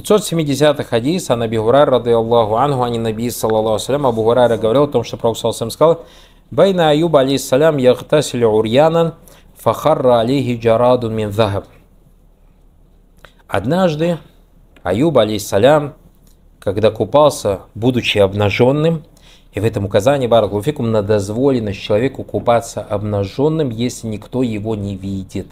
570 хадис, Анаби Гурайра, рады Аллаху Ангу, ани Наби, саллаллаху салям, Абу Гурайра говорил о том, что Пророк Саласам сказал, «Байна Аюб, алейсалям, яхтасили урьянан, фахарра алейхи джарадун мин захаб». Однажды Аюб, алейсалям, когда купался, будучи обнаженным, и в этом указании Баракулуфикум на дозволенность человеку купаться обнаженным, если никто его не видит.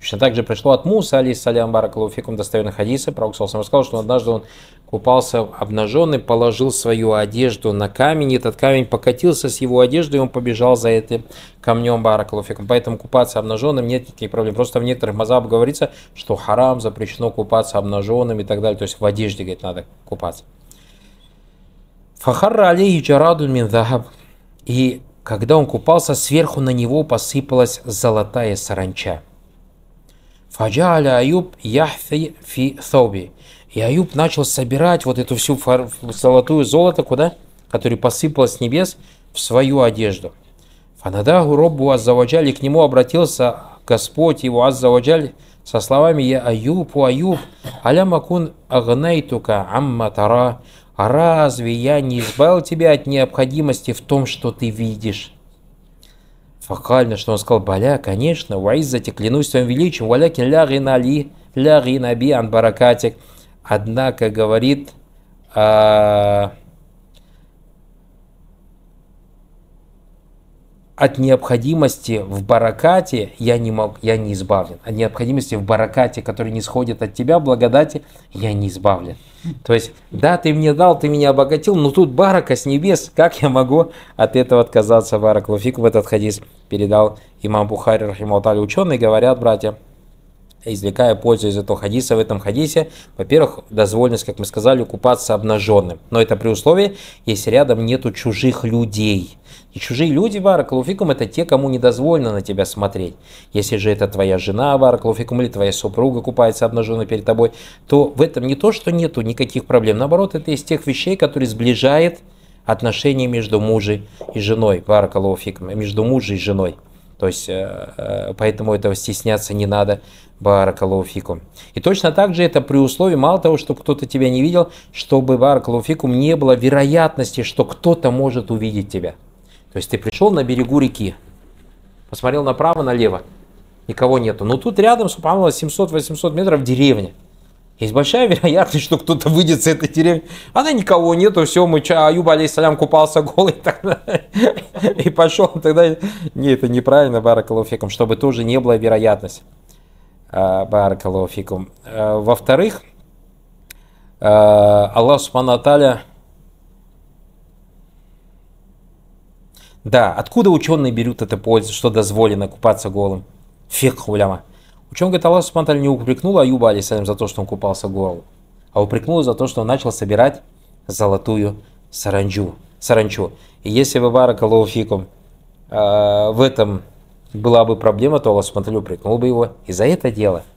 Точно так же пришло от Муса, Али Салям Баракалуфикум, достоверно хадисы. Пророк Салсам рассказал, что однажды он купался обнаженный, положил свою одежду на камень, и этот камень покатился с его одежды, и он побежал за этим камнем Баракалуфикум. Поэтому купаться обнаженным нет никаких проблем. Просто в некоторых мазабах говорится, что харам запрещено купаться обнаженным и так далее. То есть в одежде, говорит, надо купаться. Фахарра алейхи джарадун мин И когда он купался, сверху на него посыпалась золотая саранча. Фаджаля Аюб яхфи фи сауби. И Аюб начал собирать вот эту всю фар... золотую золото, куда? Которое посыпалось с небес в свою одежду. Фанадагу Роббу Аззаваджаль, и к нему обратился Господь его Аззаваджаль со словами «Я Аюб, у Аюб, аля макун агнайтука амма тара, а разве я не избавил тебя от необходимости в том, что ты видишь?» Факально, что он сказал, «Баля, конечно, ваиззати, клянусь своим величием, валякин ля ринали, ля ринаби анбаракатик». Однако, говорит, а от необходимости в баракате я не мог, я не избавлен. От необходимости в баракате, который не сходит от тебя, благодати, я не избавлен. То есть, да, ты мне дал, ты меня обогатил, но тут барака с небес, как я могу от этого отказаться? Барак в этот хадис передал имам Бухари, рахималтали, ученые говорят, братья, извлекая пользу из этого хадиса. В этом хадисе, во-первых, дозволенность, как мы сказали, купаться обнаженным. Но это при условии, если рядом нету чужих людей. И чужие люди, баракалуфикум, это те, кому не дозволено на тебя смотреть. Если же это твоя жена, баракалуфикум, или твоя супруга купается обнаженной перед тобой, то в этом не то, что нету никаких проблем. Наоборот, это из тех вещей, которые сближает отношения между мужем и женой, баракалуфикум, между мужем и женой. То есть, э, э, поэтому этого стесняться не надо. Баракалуфикум. И точно так же это при условии, мало того, чтобы кто-то тебя не видел, чтобы Баракалуфикум не было вероятности, что кто-то может увидеть тебя. То есть ты пришел на берегу реки, посмотрел направо, налево, никого нету. Но тут рядом, субханаллах, 700-800 метров деревня. Есть большая вероятность, что кто-то выйдет с этой деревни. Она никого нету, все, мы ча, Аюб алейсалям купался голый тогда. И пошел тогда. Не, это неправильно, баракалуфикум, чтобы тоже не было вероятность, а, Баракалуфикум. А, во-вторых, а, Аллах Субхану Да, откуда ученые берут это пользу, что дозволено купаться голым? Фиг уляма. Причем, говорит, Аллах Субтитры не упрекнул Аюба Алисалям за то, что он купался в а упрекнул за то, что он начал собирать золотую саранчу. саранчу. И если бы Баракалуфикум э, в этом была бы проблема, то Аллах Субтитры упрекнул бы его и за это дело –